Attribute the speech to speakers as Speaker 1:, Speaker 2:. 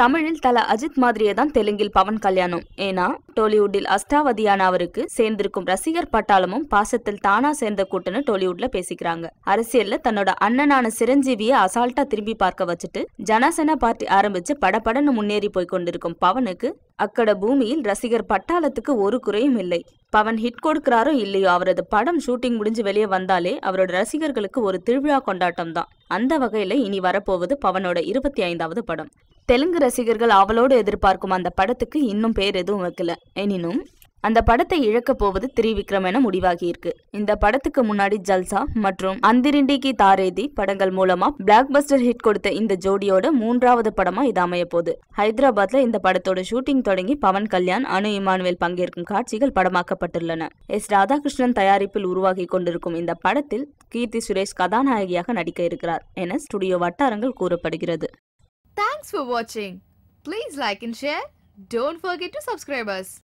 Speaker 1: தமிழில் தல அஜித் மாதிரியே தான் தெலுங்கில் பவன் கல்யாணம் ஏன்னா டோலிவுட்டில் அஷ்டாவதியான அவருக்கு சேர்ந்திருக்கும் ரசிகர் பட்டாளமும் பாசத்தில் தானா சேர்ந்த கூட்டன்னு டோலிவுட்ல பேசிக்கிறாங்க அரசியல்ல தன்னோட அண்ணனான சிரஞ்சீவியை அசால்ட்டா திரும்பி பார்க்க வச்சுட்டு ஜனசேனா பார்ட்டி ஆரம்பிச்சு படபடன்னு முன்னேறி போய் கொண்டிருக்கும் பவனுக்கு அக்கட பூமியில் ரசிகர் பட்டாளத்துக்கு ஒரு குறையும் இல்லை பவன் ஹிட் கொடுக்கிறாரோ இல்லையோ அவரது படம் ஷூட்டிங் முடிஞ்சு வெளியே வந்தாலே அவரோட ரசிகர்களுக்கு ஒரு திருவிழா கொண்டாட்டம் தான் அந்த வகையில இனி வரப்போவது பவனோட இருபத்தி ஐந்தாவது படம் தெலுங்கு ரசிகர்கள் அவளோடு எதிர்பார்க்கும் அந்த படத்துக்கு இன்னும் பேர் எதுவும் வைக்கல எனினும் அந்த படத்தை இழக்கப் போவது திரிவிக்ரம் என முடிவாகியிருக்கு இந்த படத்துக்கு முன்னாடி ஜல்சா மற்றும் கி தாரேதி படங்கள் மூலமா பிளாக் பஸ்டர் ஹிட் கொடுத்த இந்த ஜோடியோட மூன்றாவது படமா இது அமைய போது ஹைதராபாத்ல இந்த படத்தோட ஷூட்டிங் தொடங்கி பவன் கல்யாண் அனு இமானுவேல் பங்கேற்கும் காட்சிகள் படமாக்கப்பட்டுள்ளன எஸ் ராதாகிருஷ்ணன் தயாரிப்பில் உருவாகி கொண்டிருக்கும் இந்த படத்தில் கீர்த்தி சுரேஷ் கதாநாயகியாக நடிக்க இருக்கிறார் என ஸ்டுடியோ வட்டாரங்கள் கூறப்படுகிறது
Speaker 2: Thanks for watching. Please like and share. Don't forget to subscribe us.